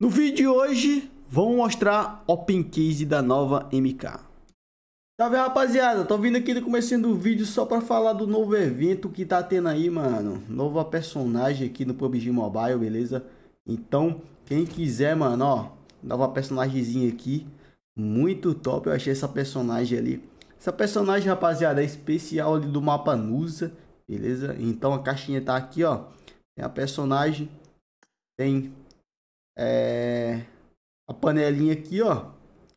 No vídeo de hoje, vamos mostrar Open Case da nova MK. Salve rapaziada, tô vindo aqui no começo do vídeo só pra falar do novo evento que tá tendo aí, mano. Nova personagem aqui no PUBG Mobile, beleza? Então, quem quiser, mano, ó, nova personagemzinha aqui. Muito top, eu achei essa personagem ali. Essa personagem, rapaziada, é especial ali do mapa Nusa, beleza? Então a caixinha tá aqui, ó. Tem a personagem, tem é, a panelinha aqui, ó.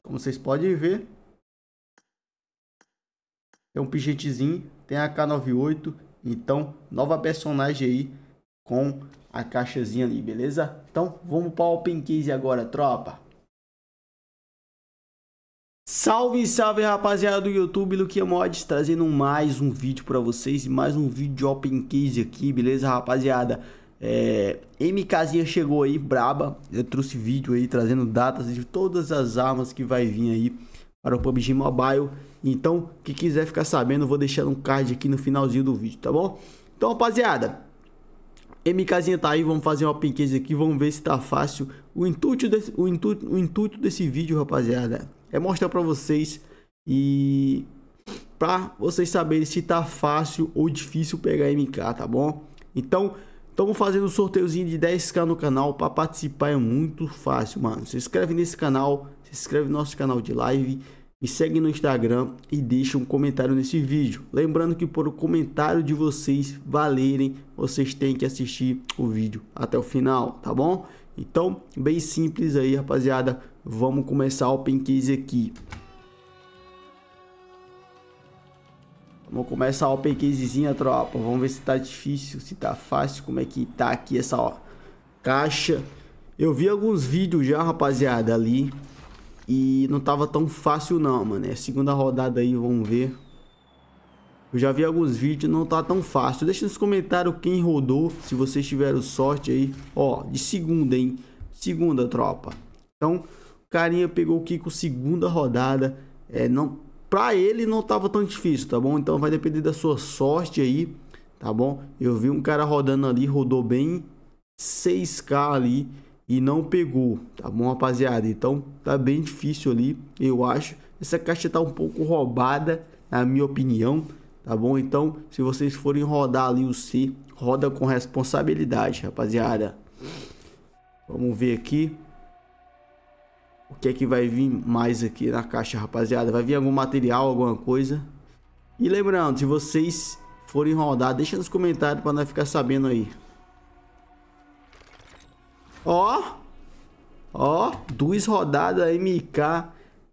Como vocês podem ver. é um pichetezinho, tem a K98. Então, nova personagem aí com a caixazinha ali, beleza? Então, vamos para o Open Case agora, tropa. Salve, salve rapaziada do YouTube, Luquinha Mods, trazendo mais um vídeo para vocês mais um vídeo de Open Case aqui, beleza rapaziada? É, chegou aí, braba. Eu trouxe vídeo aí trazendo datas de todas as armas que vai vir aí para o PUBG Mobile. Então, que quiser ficar sabendo, vou deixar um card aqui no finalzinho do vídeo, tá bom? Então, rapaziada, MKzinha tá aí, vamos fazer uma pinqueza aqui, vamos ver se tá fácil. O intuito desse, o intuito, o intuito desse vídeo, rapaziada, é mostrar para vocês e para vocês saberem se tá fácil ou difícil pegar MK, tá bom? Então, Estamos fazendo um sorteiozinho de 10k no canal. Para participar é muito fácil, mano. Se inscreve nesse canal, se inscreve no nosso canal de live, me segue no Instagram e deixa um comentário nesse vídeo. Lembrando que por o comentário de vocês valerem, vocês têm que assistir o vídeo até o final, tá bom? Então, bem simples aí, rapaziada. Vamos começar o Open Case aqui. Vamos começar a open casezinha, tropa. Vamos ver se tá difícil, se tá fácil, como é que tá aqui essa, ó, caixa. Eu vi alguns vídeos já, rapaziada, ali. E não tava tão fácil não, mano. É a segunda rodada aí, vamos ver. Eu já vi alguns vídeos, não tá tão fácil. Deixa nos comentários quem rodou, se vocês tiveram sorte aí. Ó, de segunda, hein? Segunda, tropa. Então, o carinha pegou o Kiko segunda rodada. É, não para ele não estava tão difícil, tá bom? Então vai depender da sua sorte aí, tá bom? Eu vi um cara rodando ali, rodou bem 6K ali e não pegou, tá bom, rapaziada? Então tá bem difícil ali, eu acho. Essa caixa tá um pouco roubada, na minha opinião, tá bom? Então, se vocês forem rodar ali o C, roda com responsabilidade, rapaziada. Vamos ver aqui o que é que vai vir mais aqui na caixa, rapaziada. Vai vir algum material, alguma coisa. E lembrando, se vocês forem rodar, deixa nos comentários para nós ficar sabendo aí. Ó, ó, duas rodadas MK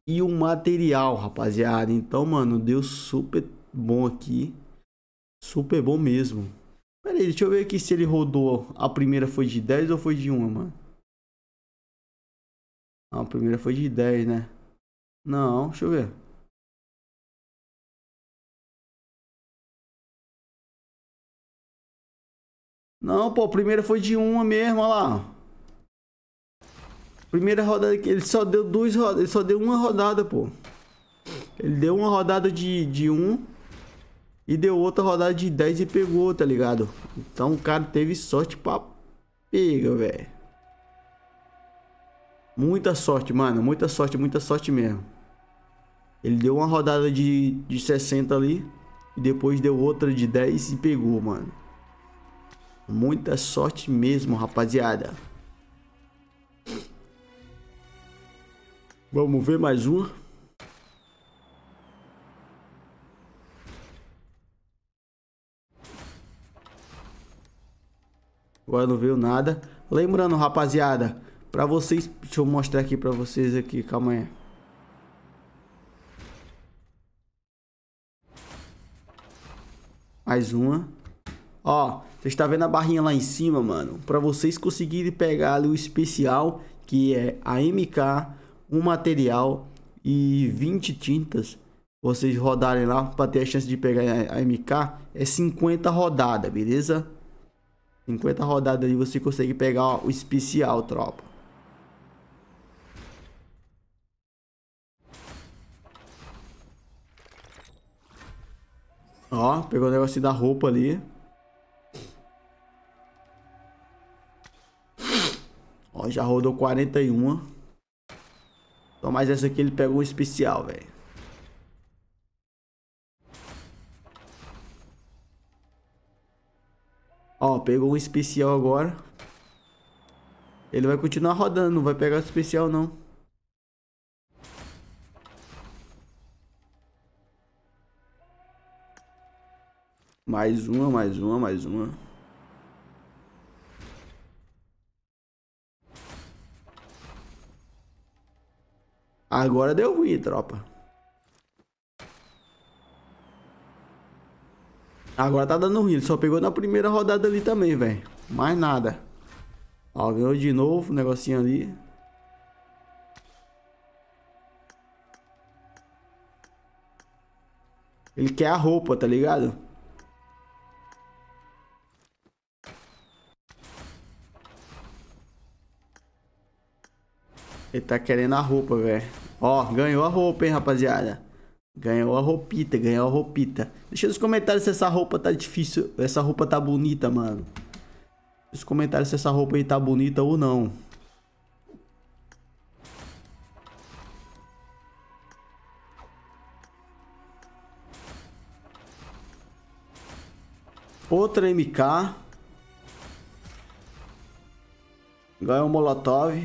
e um material, rapaziada. Então, mano, deu super bom aqui. Super bom mesmo. Pera aí, deixa eu ver aqui se ele rodou. A primeira foi de 10 ou foi de 1, mano. Ah, a primeira foi de 10, né? Não, deixa eu ver. Não, pô, a primeira foi de uma mesmo, olha lá. Primeira rodada que ele só deu duas rodadas, ele só deu uma rodada, pô. Ele deu uma rodada de, de um e deu outra rodada de 10 e pegou, tá ligado? Então o cara teve sorte pra pega, velho. Muita sorte, mano. Muita sorte, muita sorte mesmo. Ele deu uma rodada de, de 60 ali. E depois deu outra de 10 e pegou, mano. Muita sorte mesmo, rapaziada. Vamos ver mais uma. Agora não veio nada. Lembrando, rapaziada, Pra vocês, deixa eu mostrar aqui pra vocês aqui, calma aí. Mais uma. Ó, você está vendo a barrinha lá em cima, mano? Pra vocês conseguirem pegar ali o especial, que é a MK, um material e 20 tintas. Vocês rodarem lá para ter a chance de pegar a MK, é 50 rodada, beleza? 50 rodadas aí você consegue pegar ó, o especial, tropa. Ó, pegou o negócio da roupa ali. Ó, já rodou 41. Então, mais essa aqui ele pegou um especial, velho. Ó, pegou um especial agora. Ele vai continuar rodando, não vai pegar especial não. Mais uma, mais uma, mais uma. Agora deu ruim, tropa. Agora tá dando ruim. Ele só pegou na primeira rodada ali também, velho. Mais nada. Ó, ganhou de novo o negocinho ali. Ele quer a roupa, tá ligado? Ele tá querendo a roupa, velho. Ó, ganhou a roupa, hein, rapaziada. Ganhou a roupita, ganhou a roupita. Deixa nos comentários se essa roupa tá difícil, essa roupa tá bonita, mano. Nos comentários se essa roupa aí tá bonita ou não. Outra MK. Ganhou é um Molotov.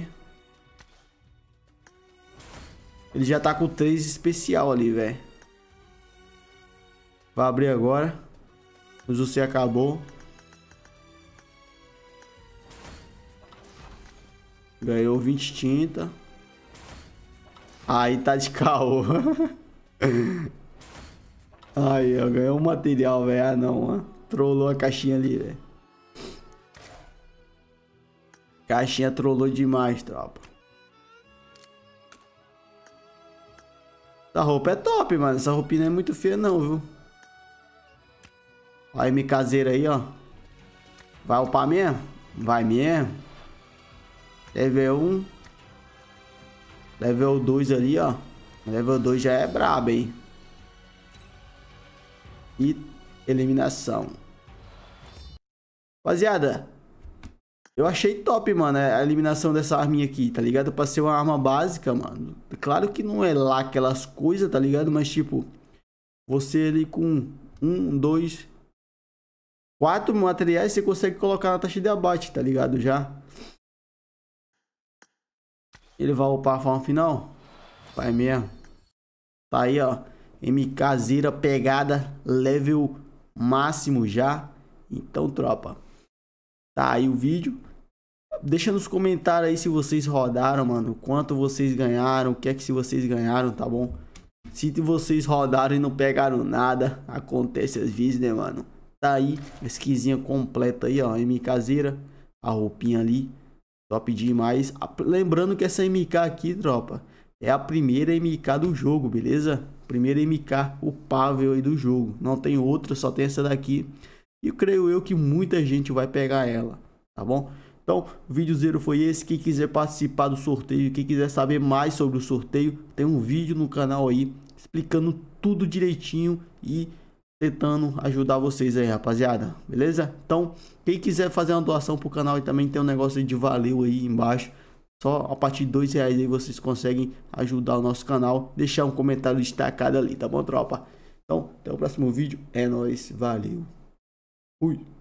Ele já tá com 3 especial ali, velho. Vai abrir agora. O você acabou. Ganhou 20 tinta. Aí tá de caô. Aí, ó, ganhou um material, velho. Ah, não, mano. Trollou a caixinha ali, velho. Caixinha trollou demais, tropa. Essa roupa é top, mano. Essa roupinha não é muito feia, não, viu? Olha a MKZera aí, ó. Vai upar mesmo? Vai mesmo. Level 1. Level 2 ali, ó. Level 2 já é brabo, hein? E eliminação. Rapaziada, eu achei top, mano, a eliminação dessa arminha aqui, tá ligado? Pra ser uma arma básica, mano. Claro que não é lá aquelas coisas, tá ligado? Mas, tipo, você ali com um, dois, quatro materiais, você consegue colocar na taxa de abate, tá ligado? Já. Ele vai upar a forma final? Vai mesmo. Tá aí, ó. MK Zira pegada, level máximo já. Então, tropa. Tá aí o vídeo deixa nos comentários aí se vocês rodaram, mano. Quanto vocês ganharam, o que é que se vocês ganharam, tá bom? Se vocês rodaram e não pegaram nada, acontece às vezes, né, mano? Tá aí, a esquisinha completa aí, ó. MK a roupinha ali. Top demais. Lembrando que essa MK aqui, tropa, é a primeira MK do jogo, beleza? Primeira MK upável aí do jogo. Não tem outra, só tem essa daqui. E creio eu que muita gente vai pegar ela, tá bom? Então, vídeo zero foi esse. Quem quiser participar do sorteio, quem quiser saber mais sobre o sorteio, tem um vídeo no canal aí explicando tudo direitinho e tentando ajudar vocês aí, rapaziada. Beleza? Então, quem quiser fazer uma doação pro canal e também tem um negócio de valeu aí embaixo. Só a partir de dois reais aí vocês conseguem ajudar o nosso canal. Deixar um comentário destacado ali, tá bom, tropa? Então, até o próximo vídeo. É nóis, valeu. Fui.